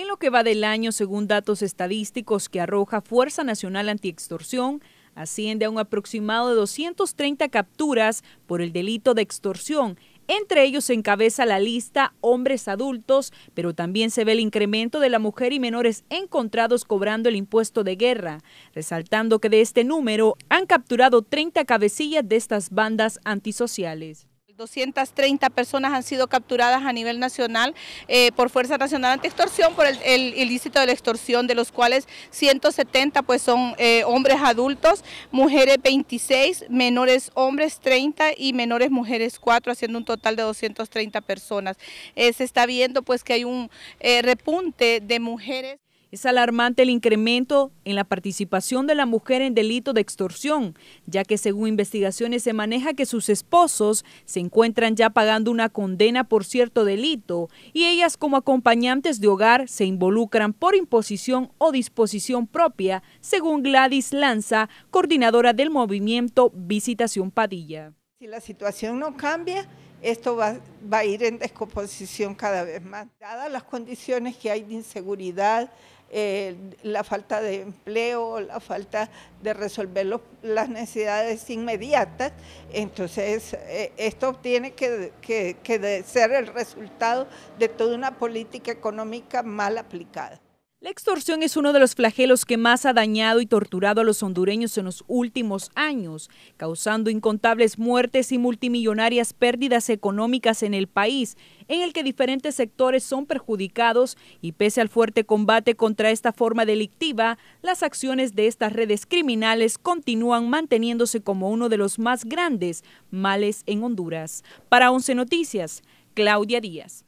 En lo que va del año, según datos estadísticos que arroja Fuerza Nacional Antiextorsión, asciende a un aproximado de 230 capturas por el delito de extorsión. Entre ellos se encabeza la lista hombres adultos, pero también se ve el incremento de la mujer y menores encontrados cobrando el impuesto de guerra, resaltando que de este número han capturado 30 cabecillas de estas bandas antisociales. 230 personas han sido capturadas a nivel nacional eh, por Fuerza Nacional Ante Extorsión por el, ilícito de la extorsión, de los cuales 170 pues son eh, hombres adultos, mujeres 26, menores hombres 30 y menores mujeres 4, haciendo un total de 230 personas. Eh, se está viendo pues que hay un repunte de mujeres. Es alarmante el incremento en la participación de la mujer en delito de extorsión, ya que según investigaciones se maneja que sus esposos se encuentran ya pagando una condena por cierto delito y ellas como acompañantes de hogar se involucran por imposición o disposición propia, según Gladys Lanza, coordinadora del movimiento Visitación Padilla. Si la situación no cambia, esto va, a ir en descomposición cada vez más. Dadas las condiciones que hay de inseguridad, eh, la falta de empleo, la falta de resolver las necesidades inmediatas, entonces eh, esto tiene que ser el resultado de toda una política económica mal aplicada. La extorsión es uno de los flagelos que más ha dañado y torturado a los hondureños en los últimos años, causando incontables muertes y multimillonarias pérdidas económicas en el país, en el que diferentes sectores son perjudicados y pese al fuerte combate contra esta forma delictiva, las acciones de estas redes criminales continúan manteniéndose como uno de los más grandes males en Honduras. Para Once Noticias, Claudia Díaz.